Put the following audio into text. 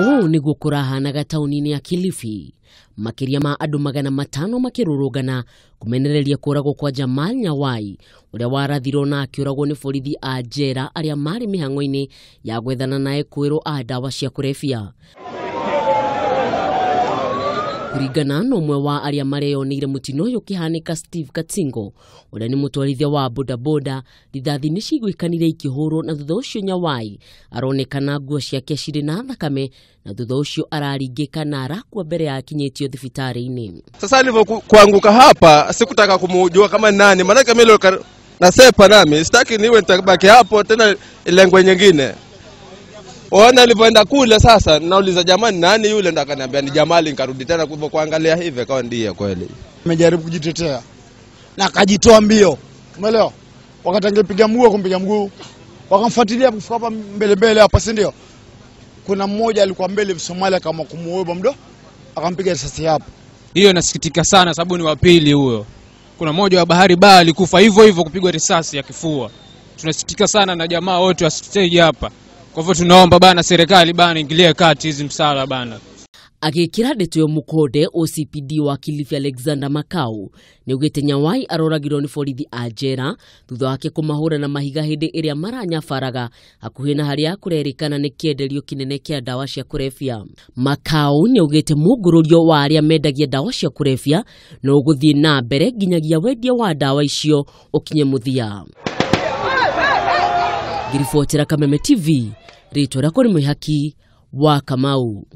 ũũ nĩguo kũrahanaga taũni-inĩ ya kilifi makĩria ma andũ magana matano makĩrũrũngana kũmenereria kũragwo kwa jamal nyawai ũrĩa warathirwo na akĩũragwo nĩ borithi a njera arĩa marĩ mĩhang'o-inĩ ya gwethana na ekũĩrwo a ndawa cia kũrebia kuringana na umwe wa aria mareyoneire mutino uyu ukihanika steve katsingo uria ni mutwarithia wa bodaboda rithathi ni cigwikanire ikihurwo na thutha ucio nyawai aronekana nguo ciake cirĩ na thakame na thutha ucio araringika na arakua mbere ya akinyĩtio thibitarĩ-inĩ sasa alivyo kuanguka hapa sikutaka kumujua kama nani maanake mimi nasepa nami sitaki niwe nitabaki hapo tena ilengwe nyingine Ona nilipoenda kule sasa, nauliza jamani, nani yule? Ndo akaniambia ni Jamali. Nikarudi tena kwa kuangalia hivi, kawa ndiye kweli. Amejaribu kujitetea na akajitoa mbio, umeelewa? Wakati angepiga mguu kumpiga mguu, wakamfuatilia kufika hapa mbele mbele hapa, si ndio? Kuna mmoja alikuwa mbele Somalia, kama kumuoba mdo, akampiga risasi hapo. Hiyo nasikitika sana, sababu ni wa pili huyo. Kuna mmoja wa Bahari Baa alikufa hivyo hivyo kupigwa risasi ya kifua. Tunasikitika sana na jamaa wote wa stage hapa. Kwa hivyo tunaomba bana serikali bana ingilie kati hizi msala bana. Agikira ndeto yo mukonde OCPD wa Kilifi Alexander Makau niugite Nyawai aroragirwo ni borithi a njera thutha wake kumahura na mahiga hindi iria maranyabaraga hakuhi na haria kurerikana ni kienderio kinene kia ndawa cia kurebia Makau niugite mungururio wa aria mendagia ndawa cia kurebia no guthii na mbere nginyagia wendia wa ndawa icio ukinye muthia ngiribootera kameme tv rĩtwa rĩakwa nĩ mwĩhaki wa kamau